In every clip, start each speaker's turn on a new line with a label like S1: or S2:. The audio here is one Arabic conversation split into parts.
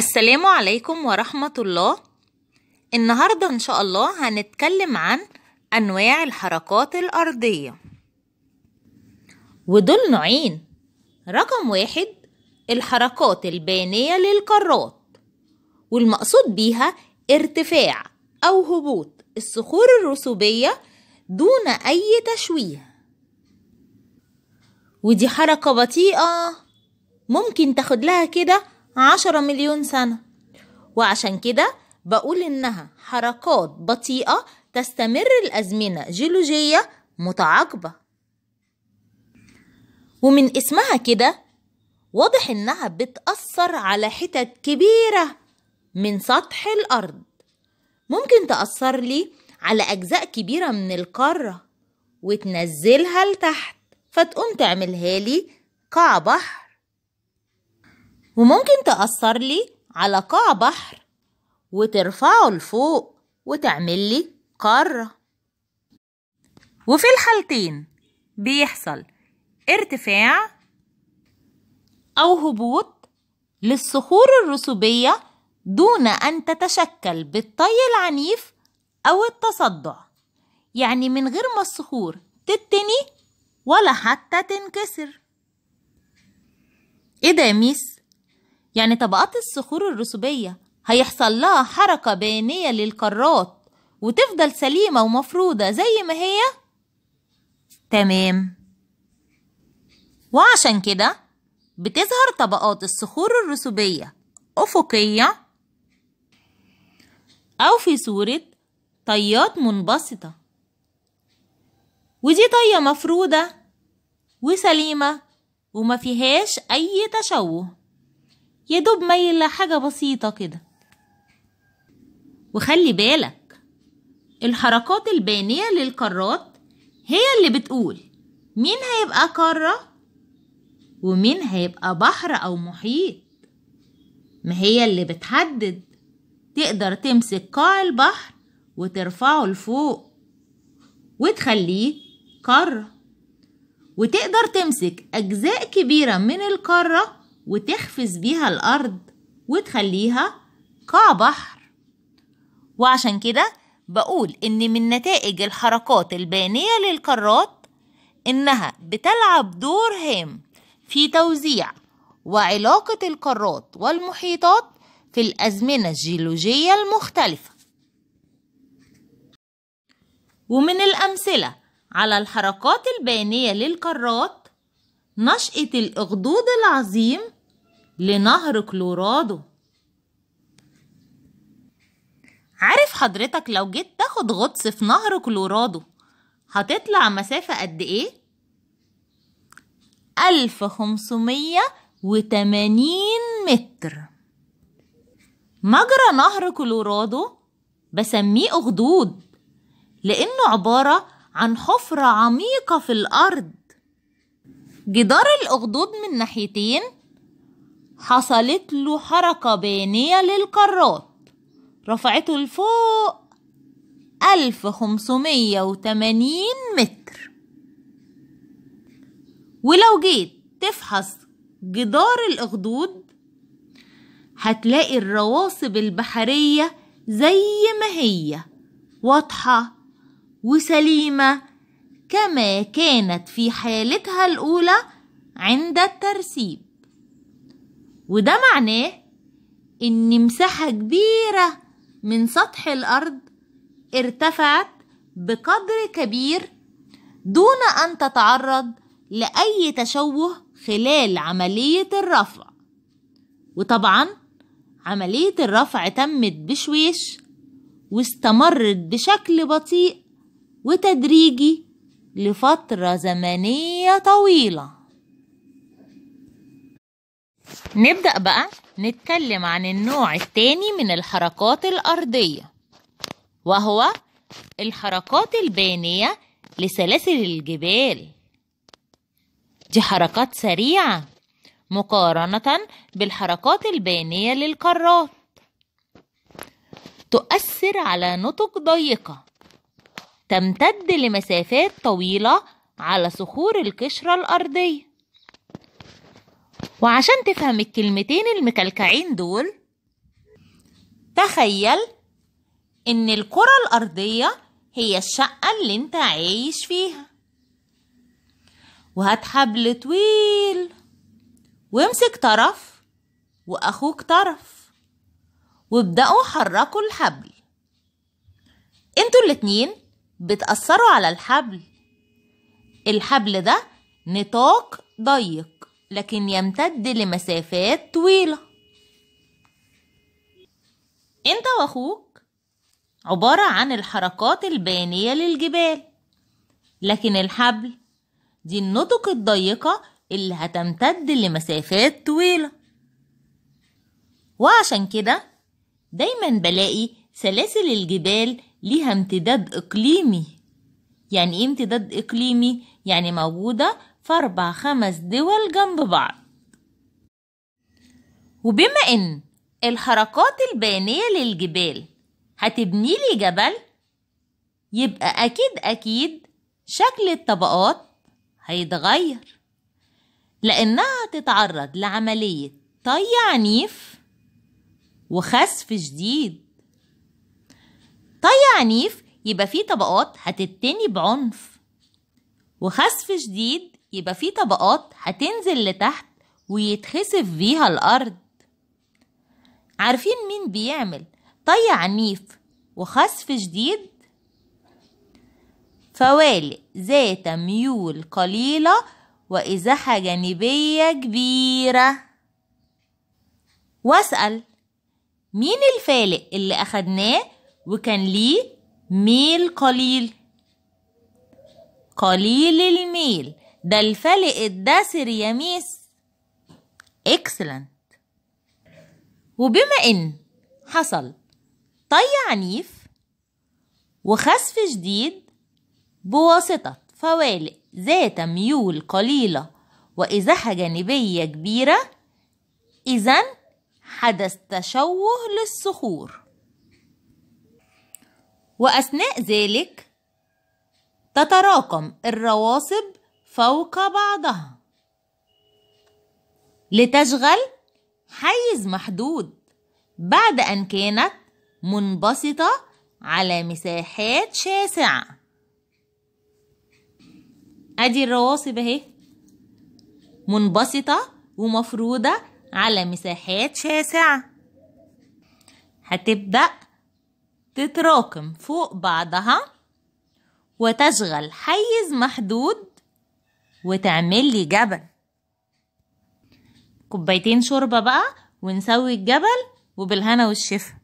S1: السلام عليكم ورحمة الله النهاردة إن شاء الله هنتكلم عن أنواع الحركات الأرضية ودول نوعين رقم واحد الحركات البانية للقارات والمقصود بيها ارتفاع أو هبوط الصخور الرسوبية دون أي تشويه ودي حركة بطيئة ممكن تاخد لها كده عشرة مليون سنة وعشان كده بقول إنها حركات بطيئة تستمر الأزمنة جيولوجية متعاقبة ومن اسمها كده واضح إنها بتأثر على حتت كبيرة من سطح الأرض ممكن تأثر لي على أجزاء كبيرة من القارة وتنزلها لتحت فتقوم تعملها لي قاع بحر وممكن تأثر لي على قاع بحر وترفعه لفوق وتعمل لي قارة وفي الحالتين بيحصل ارتفاع أو هبوط للصخور الرسوبية دون أن تتشكل بالطي العنيف أو التصدع يعني من غير ما الصخور تتني ولا حتى تنكسر ايه ده يا ميس يعني طبقات الصخور الرسوبية هيحصل لها حركة بينية للقارات وتفضل سليمة ومفروضة زي ما هي تمام وعشان كده بتظهر طبقات الصخور الرسوبية أفقية أو في صورة طيات منبسطة ودي طية مفرودة وسليمة وما فيهاش أي تشوه يا دوب ميلة حاجة بسيطة كده وخلي بالك الحركات البانية للقارات هي اللي بتقول مين هيبقى قارة ومين هيبقى بحر أو محيط ما هي اللي بتحدد تقدر تمسك قاع البحر وترفعه لفوق وتخليه قارة وتقدر تمسك أجزاء كبيرة من القارة وتخفز بيها الأرض وتخليها قاع بحر وعشان كده بقول إن من نتائج الحركات البانية للقارات إنها بتلعب دور هام في توزيع وعلاقة القارات والمحيطات في الأزمنة الجيولوجية المختلفة ومن الأمثلة على الحركات البانية للقارات نشأة الإخدود العظيم لنهر كلورادو عارف حضرتك لو جيت تاخد غطس في نهر كلورادو هتطلع مسافة قد ايه؟ ألف خمسمية وتمانين متر مجرى نهر كلورادو بسميه أخدود لأنه عبارة عن حفرة عميقة في الأرض جدار الأخدود من ناحيتين حصلت له حركة بينية للقارات رفعته لفوق ألف خمسمية وتمانين متر ولو جيت تفحص جدار الأخدود هتلاقي الرواسب البحرية زي ما هي واضحة وسليمة كما كانت في حالتها الأولى عند الترسيب وده معناه إن مساحة كبيرة من سطح الأرض ارتفعت بقدر كبير دون أن تتعرض لأي تشوه خلال عملية الرفع وطبعا عملية الرفع تمت بشويش واستمرت بشكل بطيء وتدريجي لفترة زمنية طويلة نبدأ بقى نتكلم عن النوع التاني من الحركات الأرضية وهو الحركات البانية لسلاسل الجبال دي حركات سريعة مقارنة بالحركات البانية للقارات تؤثر على نطق ضيقة تمتد لمسافات طويلة على صخور القشرة الأرضية وعشان تفهم الكلمتين المكلكعين دول تخيل إن الكرة الأرضية هي الشقة اللي أنت عايش فيها وهات حبل طويل وامسك طرف وأخوك طرف وابدأوا حركوا الحبل انتوا الاتنين بتأثروا على الحبل الحبل ده نطاق ضيق لكن يمتد لمسافات طويلة أنت وأخوك عبارة عن الحركات البانية للجبال لكن الحبل دي النطق الضيقة اللي هتمتد لمسافات طويلة وعشان كده دايما بلاقي سلاسل الجبال ليها امتداد إقليمي يعني ايه امتداد إقليمي؟ يعني موجودة في أربع خمس دول جنب بعض وبما إن الحركات البيانية للجبال هتبني لي جبل يبقى أكيد أكيد شكل الطبقات هيتغير لأنها هتتعرض لعملية طي عنيف وخسف شديد طي عنيف يبقى فيه طبقات هتتني بعنف وخسف شديد يبقى في طبقات هتنزل لتحت ويتخسف بيها الأرض عارفين مين بيعمل طي عنيف وخسف شديد فوالق ذات ميول قليلة وإزاحة جانبية كبيرة واسأل مين الفالق اللي أخدناه وكان ليه ميل قليل قليل الميل ده الفلق الداسر يا ميس اكسلنت وبما ان حصل طي عنيف وخسف شديد بواسطة فوالق ذات ميول قليلة وإزاحة جانبية كبيرة إذا حدث تشوه للصخور وأثناء ذلك تتراكم الرواسب فوق بعضها لتشغل حيز محدود بعد أن كانت منبسطة على مساحات شاسعة أدي الرواسب أهي منبسطة ومفروده على مساحات شاسعة هتبدأ تتراكم فوق بعضها وتشغل حيز محدود وتعمل لي جبل كوبايتين شوربة بقى ونسوي الجبل وبالهنا والشفا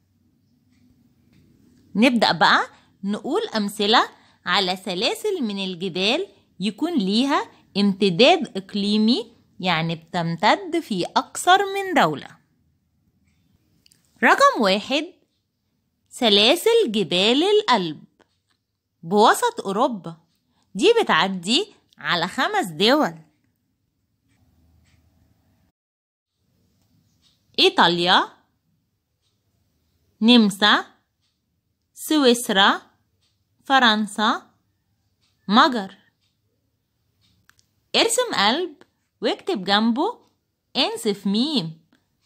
S1: نبدأ بقى نقول أمثلة على سلاسل من الجبال يكون ليها امتداد إقليمي يعني بتمتد في أكثر من دولة رقم واحد سلاسل جبال الألب بوسط أوروبا دي بتعدي على خمس دول إيطاليا نمسا سويسرا فرنسا مجر ارسم قلب واكتب جنبه انسف ميم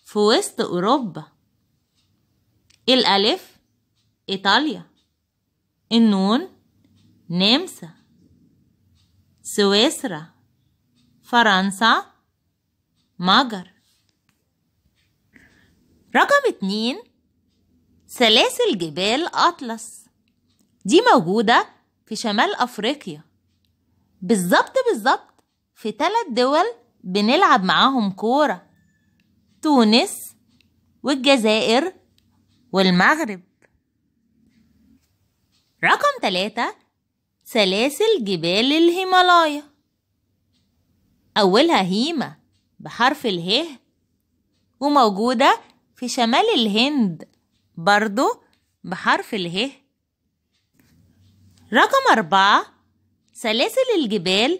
S1: في وسط أوروبا الألف إيطاليا النون نمسا سويسرا فرنسا مجر رقم اتنين سلاسل جبال أطلس دي موجودة في شمال أفريقيا بالظبط بالظبط في تلت دول بنلعب معاهم كورة تونس والجزائر والمغرب رقم تلاتة سلاسل جبال الهيمالايا أولها هيما بحرف اله وموجودة في شمال الهند برضو بحرف اله رقم أربعة سلاسل الجبال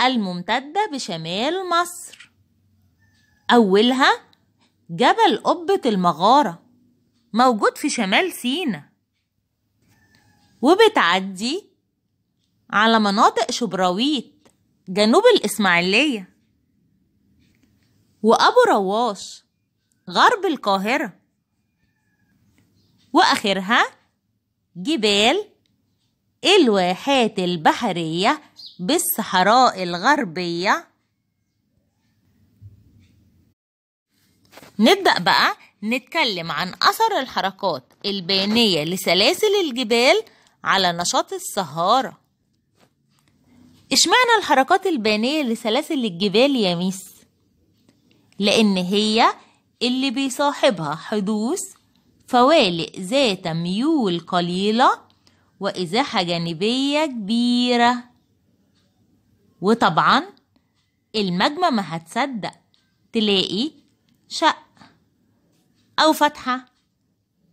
S1: الممتدة بشمال مصر أولها جبل قبة المغارة موجود في شمال سينا وبتعدي على مناطق شبراويت جنوب الإسماعيلية وأبو رواش غرب القاهرة وآخرها جبال الواحات البحرية بالصحراء الغربية نبدأ بقى نتكلم عن أثر الحركات البانية لسلاسل الجبال على نشاط السهارة اشمعنى الحركات البانية لسلاسل الجبال يا ميس؟ لأن هي اللي بيصاحبها حدوث فوالق ذات ميول قليلة وإزاحة جانبية كبيرة وطبعا المجمع ما هتصدق تلاقي شق أو فتحة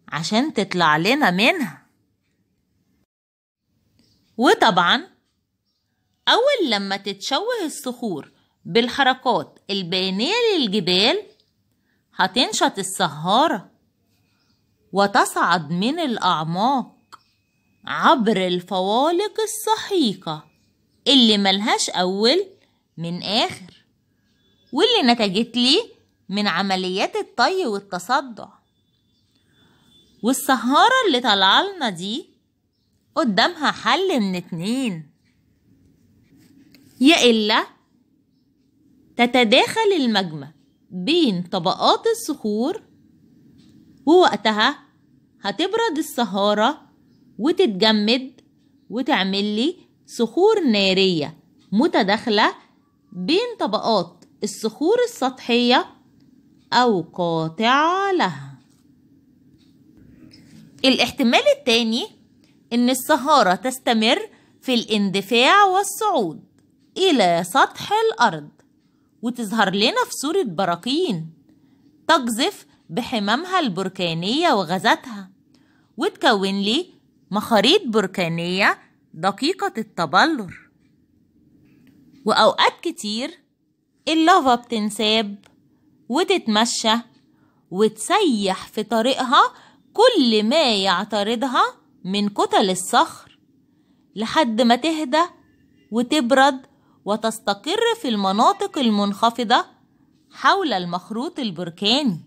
S1: عشان تطلع لنا منها وطبعا أول لما تتشوه الصخور بالحركات البينية للجبال هتنشط السهارة وتصعد من الأعماق عبر الفوالق السحيقة اللي ملهاش أول من آخر واللي نتجت لي من عمليات الطي والتصدع والسهارة اللي طلعلنا دي قدامها حل من اتنين يا إلا تتداخل المجمة بين طبقات الصخور ووقتها هتبرد الصهارة وتتجمد وتعمل لي صخور نارية متداخلة بين طبقات الصخور السطحية أو قاطعة لها الاحتمال التاني إن الصهارة تستمر في الاندفاع والصعود إلى سطح الأرض وتظهر لنا في صورة براكين تقذف بحمامها البركانية وغازاتها وتكون لي مخاريط بركانية دقيقة التبلر وأوقات كتير اللافا بتنساب وتتمشى وتسيح في طريقها كل ما يعترضها من كتل الصخر لحد ما تهدى وتبرد وتستقر في المناطق المنخفضة حول المخروط البركاني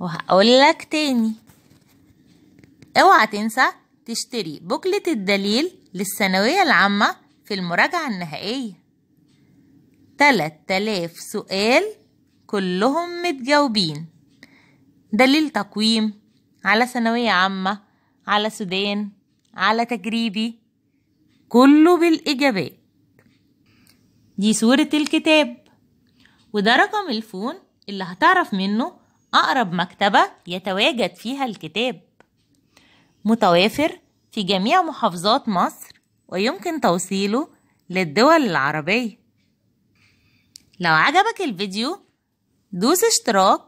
S1: وهقول لك تاني اوعى تنسى تشتري بوكلة الدليل للثانوية العامة في المراجعة النهائية 3000 سؤال كلهم متجاوبين دليل تقويم على ثانوية عامة على سودان على تجريبي كله بالإجابات دي سورة الكتاب وده رقم الفون اللي هتعرف منه أقرب مكتبة يتواجد فيها الكتاب متوافر في جميع محافظات مصر ويمكن توصيله للدول العربية لو عجبك الفيديو دوس اشتراك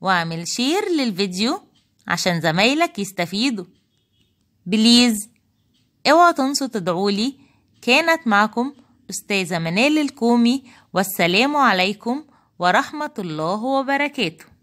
S1: واعمل شير للفيديو عشان زمايلك يستفيدوا بليز اوعوا تنسوا تدعوا لي كانت معكم أستاذة منال الكومي والسلام عليكم ورحمة الله وبركاته